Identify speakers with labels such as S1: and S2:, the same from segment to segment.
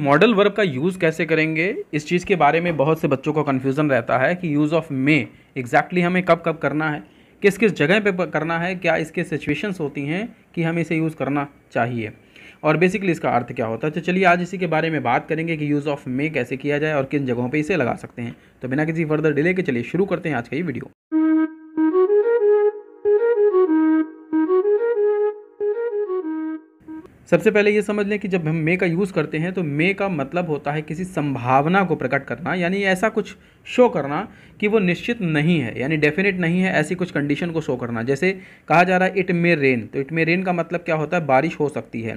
S1: modal verb का use कैसे करेंगे इस चीज़ के बारे में बहुत से बच्चों का कन्फ्यूज़न रहता है कि यूज़ ऑफ मे एग्जैक्टली हमें कब कब करना है किस किस जगह पे करना है क्या इसके सिचुएशंस होती हैं कि हमें इसे यूज़ करना चाहिए और बेसिकली इसका अर्थ क्या होता है तो चलिए आज इसी के बारे में बात करेंगे कि यूज़ ऑफ मे कैसे किया जाए और किन जगहों पर इसे लगा सकते हैं तो बिना किसी फर्दर डिले के चलिए शुरू करते हैं आज का ये वीडियो सबसे पहले ये समझ लें कि जब हम मे का यूज़ करते हैं तो मे का मतलब होता है किसी संभावना को प्रकट करना यानी ऐसा कुछ शो करना कि वो निश्चित नहीं है यानी डेफिनेट नहीं है ऐसी कुछ कंडीशन को शो करना जैसे कहा जा रहा है इट मे रेन तो इट मे रेन का मतलब क्या होता है बारिश हो सकती है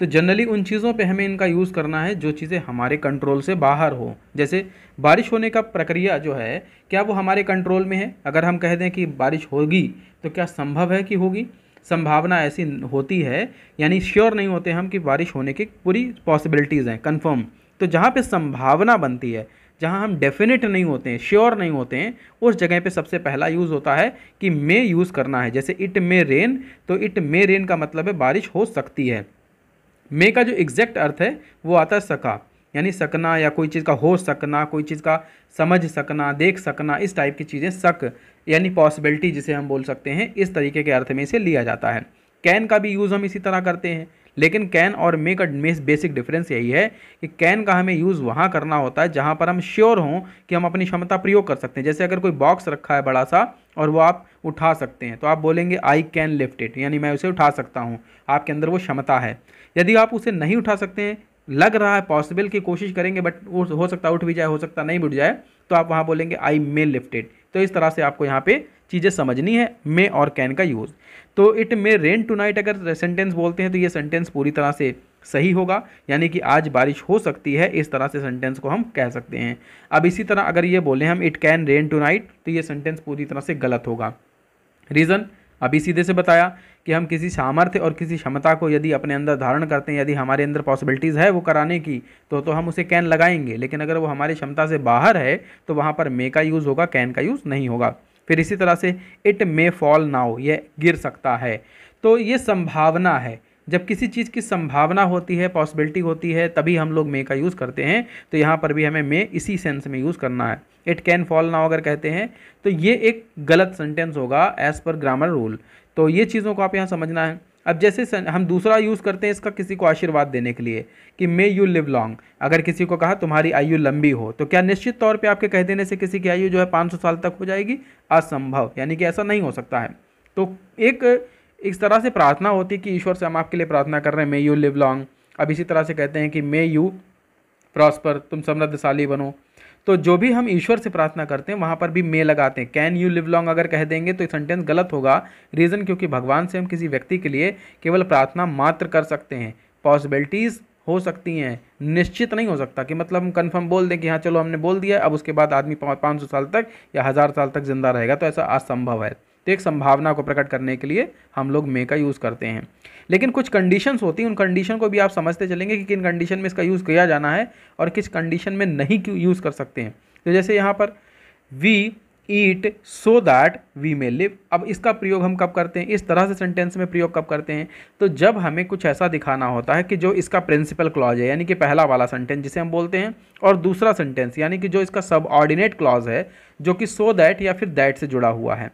S1: तो जनरली उन चीज़ों पर हमें इनका यूज़ करना है जो चीज़ें हमारे कंट्रोल से बाहर हो जैसे बारिश होने का प्रक्रिया जो है क्या वो हमारे कंट्रोल में है अगर हम कह दें कि बारिश होगी तो क्या संभव है कि होगी संभावना ऐसी होती है यानी श्योर नहीं होते हम कि बारिश होने की पूरी पॉसिबिलिटीज़ हैं कन्फर्म तो जहाँ पर संभावना बनती है जहाँ हम डेफिनेट नहीं होते हैं श्योर नहीं होते हैं उस जगह पे सबसे पहला यूज़ होता है कि मे यूज़ करना है जैसे इट मे रेन तो इट मे रेन का मतलब है बारिश हो सकती है मे का जो एग्जैक्ट अर्थ है वो आता है सका यानी सकना या कोई चीज़ का हो सकना कोई चीज़ का समझ सकना देख सकना इस टाइप की चीज़ें सक यानी पॉसिबिलिटी जिसे हम बोल सकते हैं इस तरीके के अर्थ में इसे लिया जाता है कैन का भी यूज़ हम इसी तरह करते हैं लेकिन कैन और मे का बेसिक डिफरेंस यही है कि कैन का हमें यूज़ वहाँ करना होता है जहाँ पर हम श्योर हों कि हम अपनी क्षमता प्रयोग कर सकते हैं जैसे अगर कोई बॉक्स रखा है बड़ा सा और वो आप उठा सकते हैं तो आप बोलेंगे आई कैन लिफ्ट इट यानी मैं उसे उठा सकता हूँ आपके अंदर वो क्षमता है यदि आप उसे नहीं उठा सकते हैं लग रहा है पॉसिबल की कोशिश करेंगे बट वो हो सकता उठ भी जाए हो सकता नहीं उठ जाए तो आप वहाँ बोलेंगे आई मे लिफ्टेड तो इस तरह से आपको यहाँ पे चीज़ें समझनी है मे और कैन का यूज़ तो it may rain tonight अगर सेंटेंस बोलते हैं तो ये सेंटेंस पूरी तरह से सही होगा यानी कि आज बारिश हो सकती है इस तरह से सेंटेंस को हम कह सकते हैं अब इसी तरह अगर ये बोलें हम it can rain tonight तो ये सेंटेंस पूरी तरह से गलत होगा रीज़न अभी सीधे से बताया कि हम किसी सामर्थ्य और किसी क्षमता को यदि अपने अंदर धारण करते हैं यदि हमारे अंदर पॉसिबिलिटीज़ है वो कराने की तो तो हम उसे कैन लगाएंगे लेकिन अगर वो हमारी क्षमता से बाहर है तो वहाँ पर मे का यूज़ होगा कैन का यूज़ नहीं होगा फिर इसी तरह से इट मे फॉल नाउ ये गिर सकता है तो ये संभावना है जब किसी चीज़ की संभावना होती है पॉसिबिलिटी होती है तभी हम लोग मे का यूज़ करते हैं तो यहाँ पर भी हमें मे इसी सेंस में यूज़ करना है इट कैन फॉल नाउ अगर कहते हैं तो ये एक गलत सेंटेंस होगा एज़ पर ग्रामर रूल तो ये चीज़ों को आप यहाँ समझना है अब जैसे हम दूसरा यूज़ करते हैं इसका किसी को आशीर्वाद देने के लिए कि मे यू लिव लॉन्ग अगर किसी को कहा तुम्हारी आयु लंबी हो तो क्या निश्चित तौर पे आपके कह देने से किसी की आयु जो है 500 साल तक हो जाएगी असंभव यानी कि ऐसा नहीं हो सकता है तो एक इस तरह से प्रार्थना होती है कि ईश्वर से हम आपके लिए प्रार्थना कर रहे हैं मे यू लिव लॉन्ग अब इसी तरह से कहते हैं कि मे यू प्रॉस्पर तुम समृद्धशाली बनो तो जो भी हम ईश्वर से प्रार्थना करते हैं वहाँ पर भी मे लगाते हैं कैन यू लिव लॉन्ग अगर कह देंगे तो सेंटेंस गलत होगा रीज़न क्योंकि भगवान से हम किसी व्यक्ति के लिए केवल प्रार्थना मात्र कर सकते हैं पॉसिबिलिटीज़ हो सकती हैं निश्चित नहीं हो सकता कि मतलब हम कन्फर्म बोल दें कि हाँ चलो हमने बोल दिया अब उसके बाद आदमी पाँच सौ साल तक या हज़ार साल तक ज़िंदा रहेगा तो ऐसा असंभव है तो एक संभावना को प्रकट करने के लिए हम लोग मे का यूज़ करते हैं लेकिन कुछ कंडीशंस होती हैं उन कंडीशन को भी आप समझते चलेंगे कि किन कंडीशन में इसका यूज़ किया जाना है और किस कंडीशन में नहीं क्यों यूज़ कर सकते हैं तो जैसे यहाँ पर we eat so that we may live अब इसका प्रयोग हम कब करते हैं इस तरह से सेंटेंस में प्रयोग कब करते हैं तो जब हमें कुछ ऐसा दिखाना होता है कि जो इसका प्रिंसिपल क्लॉज है यानी कि पहला वाला सेंटेंस जिसे हम बोलते हैं और दूसरा सेंटेंस यानी कि जो इसका सब ऑर्डिनेट क्लॉज है जो कि सो दैट या फिर दैट से जुड़ा हुआ है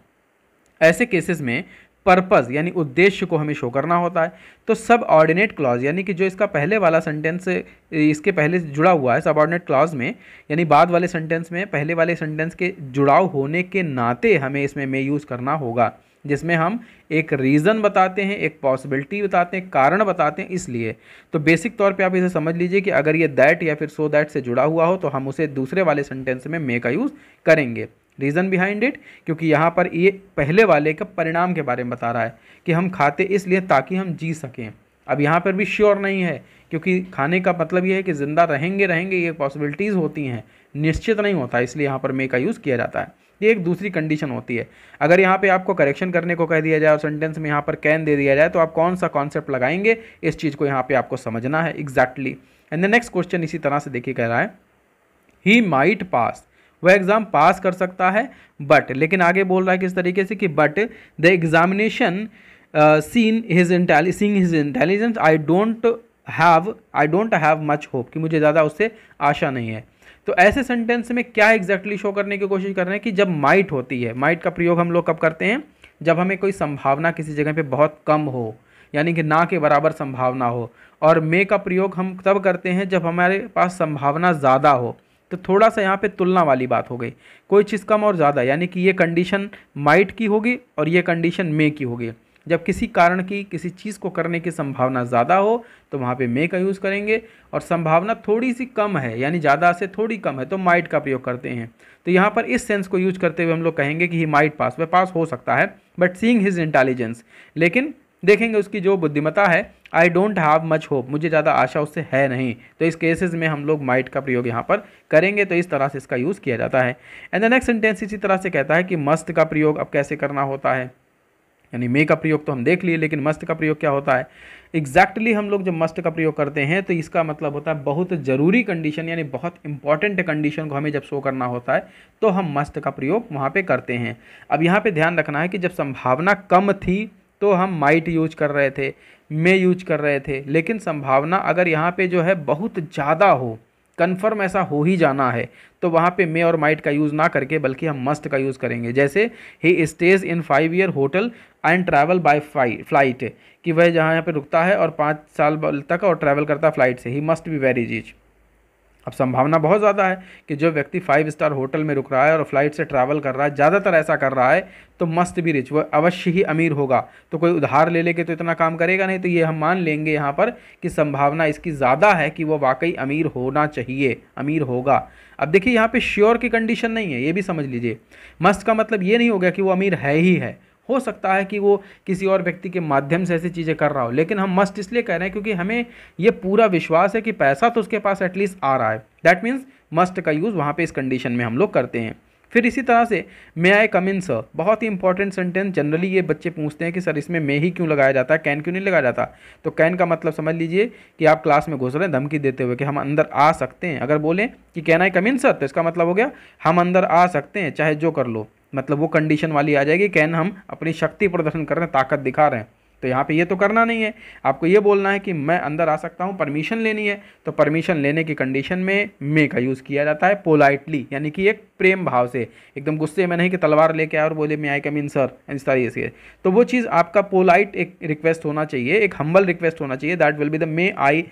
S1: ऐसे केसेस में पर्पज़ यानी उद्देश्य को हमें शो करना होता है तो सब ऑर्डिनेट क्लॉज यानी कि जो इसका पहले वाला सेंटेंस इसके पहले जुड़ा हुआ है सब ऑर्डिनेट क्लॉज में यानी बाद वाले सेंटेंस में पहले वाले सेंटेंस के जुड़ाव होने के नाते हमें इसमें में यूज़ करना होगा जिसमें हम एक रीज़न बताते हैं एक पॉसिबिलिटी बताते हैं कारण बताते हैं इसलिए तो बेसिक तौर पे आप इसे समझ लीजिए कि अगर ये दैट या फिर सो so दैट से जुड़ा हुआ हो तो हम उसे दूसरे वाले सेंटेंस में मे का यूज़ करेंगे रीज़न बिहाइंड इट क्योंकि यहाँ पर ये पहले वाले का परिणाम के बारे में बता रहा है कि हम खाते इसलिए ताकि हम जी सकें अब यहाँ पर भी श्योर नहीं है क्योंकि खाने का मतलब ये है कि ज़िंदा रहेंगे रहेंगे ये पॉसिबिलिटीज़ होती हैं निश्चित नहीं होता इसलिए यहाँ पर मे का यूज़ किया जाता है ये एक दूसरी कंडीशन होती है अगर यहाँ पे आपको करेक्शन करने को कह दिया जाए और सेंटेंस में यहाँ पर कैन दे दिया जाए तो आप कौन सा कॉन्सेप्ट लगाएंगे इस चीज़ को यहाँ पे आपको समझना है exactly and the next question इसी तरह से देखिए कह रहा है ही माइट पास वह एग्ज़ाम पास कर सकता है बट लेकिन आगे बोल रहा है किस तरीके से कि but the examination seen his intelli seen his intelligence I don't have I don't have much hope कि मुझे ज़्यादा उससे आशा नहीं है तो ऐसे सेंटेंस में क्या एग्जैक्टली exactly शो करने की कोशिश कर रहे हैं कि जब माइट होती है माइट का प्रयोग हम लोग कब करते हैं जब हमें कोई संभावना किसी जगह पे बहुत कम हो यानी कि ना के बराबर संभावना हो और मे का प्रयोग हम तब करते हैं जब हमारे पास संभावना ज़्यादा हो तो थोड़ा सा यहाँ पे तुलना वाली बात हो गई कोई चीज़ कम और ज़्यादा यानी कि ये कंडीशन माइट की होगी और ये कंडीशन मे की होगी जब किसी कारण की किसी चीज़ को करने की संभावना ज़्यादा हो तो वहाँ पे मे का यूज़ करेंगे और संभावना थोड़ी सी कम है यानी ज़्यादा से थोड़ी कम है तो माइट का प्रयोग करते हैं तो यहाँ पर इस सेंस को यूज करते हुए हम लोग कहेंगे कि ही माइट पास वह पास हो सकता है बट सींग हिज इंटेलिजेंस लेकिन देखेंगे उसकी जो बुद्धिमता है I don't have much hope मुझे ज़्यादा आशा उससे है नहीं तो इस केसेस में हम लोग माइट का प्रयोग यहाँ पर करेंगे तो इस तरह से इसका यूज़ किया जाता है एंड द नेक्स्ट सेंटेंस इसी तरह से कहता है कि मस्त का प्रयोग अब कैसे करना होता है यानी मे का प्रयोग तो हम देख लिए लेकिन मस्त का प्रयोग क्या होता है एग्जैक्टली exactly हम लोग जब मस्त का प्रयोग करते हैं तो इसका मतलब होता है बहुत ज़रूरी कंडीशन यानी बहुत इंपॉर्टेंट कंडीशन को हमें जब शो करना होता है तो हम मस्त का प्रयोग वहाँ पे करते हैं अब यहाँ पे ध्यान रखना है कि जब संभावना कम थी तो हम माइट यूज कर रहे थे मे यूज कर रहे थे लेकिन संभावना अगर यहाँ पे जो है बहुत ज़्यादा हो कन्फर्म ऐसा हो ही जाना है तो वहाँ पे मे और माइट का यूज़ ना करके बल्कि हम मस्ट का यूज़ करेंगे जैसे ही stage in five year hotel and travel by flight कि वह जहाँ यहाँ पे रुकता है और पाँच साल तक और ट्रैवल करता है फ्लाइट से ही मस्ट बी वेरी रिच अब संभावना बहुत ज़्यादा है कि जो व्यक्ति फाइव स्टार होटल में रुक रहा है और फ्लाइट से ट्रैवल कर रहा है ज़्यादातर ऐसा कर रहा है तो मस्त भी रिच वह अवश्य ही अमीर होगा तो कोई उधार ले लेके तो इतना काम करेगा नहीं तो ये हम मान लेंगे यहाँ पर कि संभावना इसकी ज़्यादा है कि वह वाकई अमीर होना चाहिए अमीर होगा अब देखिए यहाँ पर श्योर की कंडीशन नहीं है ये भी समझ लीजिए मस्त का मतलब ये नहीं हो गया कि वो अमीर है ही है हो सकता है कि वो किसी और व्यक्ति के माध्यम से ऐसी चीज़ें कर रहा हो लेकिन हम मस्ट इसलिए कह रहे हैं क्योंकि हमें ये पूरा विश्वास है कि पैसा तो उसके पास एटलीस्ट आ रहा है दैट मीन्स मस्ट का यूज़ वहाँ पर इस कंडीशन में हम लोग करते हैं फिर इसी तरह से मे आई कम इन सर बहुत ही इंपॉर्टेंट सेंटेंस जनरली ये बच्चे पूछते हैं कि सर इसमें मे ही क्यों लगाया जाता है कैन क्यों नहीं लगाया जाता तो कैन का मतलब समझ लीजिए कि आप क्लास में घुस रहे हैं धमकी देते हुए कि हम अंदर आ सकते हैं अगर बोलें कि can I come in sir तो इसका मतलब हो गया हम अंदर आ सकते हैं चाहे जो कर लो मतलब वो कंडीशन वाली आ जाएगी कैन हम अपनी शक्ति प्रदर्शन कर रहे हैं ताकत दिखा रहे हैं तो यहाँ पे ये तो करना नहीं है आपको ये बोलना है कि मैं अंदर आ सकता हूँ परमिशन लेनी है तो परमिशन लेने की कंडीशन में मे का यूज़ किया जाता है पोलाइटली यानी कि एक प्रेम भाव से एकदम गुस्से में नहीं कि तलवार लेके आए और बोले मैं आई कम इन सर इस तरीके से तो वो चीज़ आपका पोलाइट एक रिक्वेस्ट होना चाहिए एक हम्बल रिक्वेस्ट होना चाहिए that will be the may I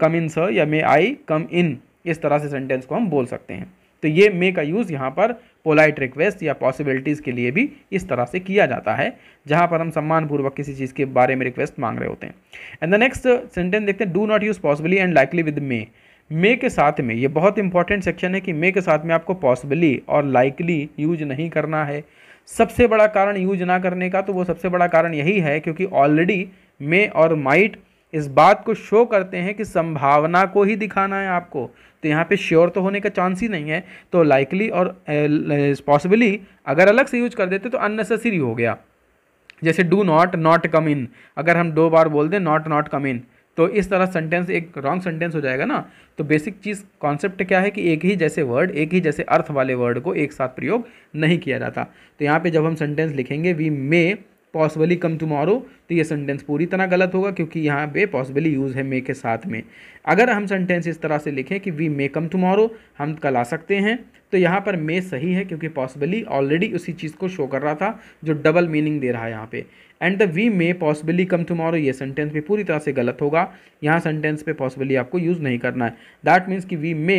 S1: come in sir या मे आई कम इन इस तरह से सेंटेंस को हम बोल सकते हैं तो ये मे का यूज़ यहाँ पर पोलाइट रिक्वेस्ट या पॉसिबिलिटीज़ के लिए भी इस तरह से किया जाता है जहाँ पर हम सम्मानपूर्वक किसी चीज़ के बारे में रिक्वेस्ट मांग रहे होते हैं एंड द नेक्स्ट सेंटेंस देखते हैं do not use possibly and likely with may may के साथ में ये बहुत इंपॉर्टेंट सेक्शन है कि मे के साथ में आपको पॉसिबली और लाइकली यूज नहीं करना है सबसे बड़ा कारण यूज ना करने का तो वो सबसे बड़ा कारण यही है क्योंकि ऑलरेडी मे और माइट इस बात को शो करते हैं कि संभावना को ही दिखाना है आपको तो यहाँ पे श्योर तो होने का चांस ही नहीं है तो लाइकली और पॉसिबली अगर अलग से यूज कर देते तो अननेसेसरी हो गया जैसे do not not come in अगर हम दो बार बोल दें नॉट नॉट कम इन तो इस तरह सेंटेंस एक रॉन्ग सेंटेंस हो जाएगा ना तो बेसिक चीज़ कॉन्सेप्ट क्या है कि एक ही जैसे वर्ड एक ही जैसे अर्थ वाले वर्ड को एक साथ प्रयोग नहीं किया जाता तो यहाँ पे जब हम सेंटेंस लिखेंगे we may possibly come tomorrow तो ये सेंटेंस पूरी तरह गलत होगा क्योंकि यहाँ पे पॉसिबली यूज़ है मे के साथ में अगर हम सेंटेंस इस तरह से लिखें कि वी मे कम टुमारो हम कल आ सकते हैं तो यहाँ पर मे सही है क्योंकि पॉसिबली ऑलरेडी उसी चीज़ को शो कर रहा था जो डबल मीनिंग दे रहा है यहाँ पे and the we may possibly come tomorrow ये सेंटेंस भी पूरी तरह से गलत होगा यहाँ सेंटेंस पे पॉसिबली आपको यूज़ नहीं करना है दैट मीन्स कि वी मे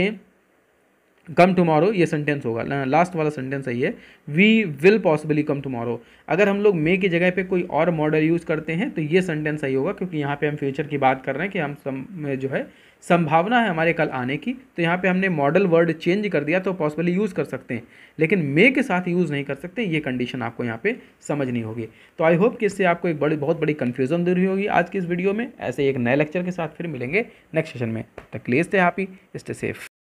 S1: कम टुमारो ये सेंटेंस होगा लास्ट वाला सेंटेंस है ये we will possibly come tomorrow अगर हम लोग मे की जगह पे कोई और मॉडल यूज़ करते हैं तो ये सेंटेंस सही होगा क्योंकि यहाँ पे हम फ्यूचर की बात कर रहे हैं कि हम सम, जो है संभावना है हमारे कल आने की तो यहाँ पे हमने मॉडल वर्ड चेंज कर दिया तो पॉसिबली यूज़ कर सकते हैं लेकिन मे के साथ यूज़ नहीं कर सकते ये कंडीशन आपको यहाँ पर समझनी होगी तो आई होप कि इससे आपको एक बड़ी बहुत बड़ी कन्फ्यूजन दूर हुई होगी आज की इस वीडियो में ऐसे एक नए लेक्चर के साथ फिर मिलेंगे नेक्स्ट सेशन में तक लिए स्टे हैप्पी स्टे सेफ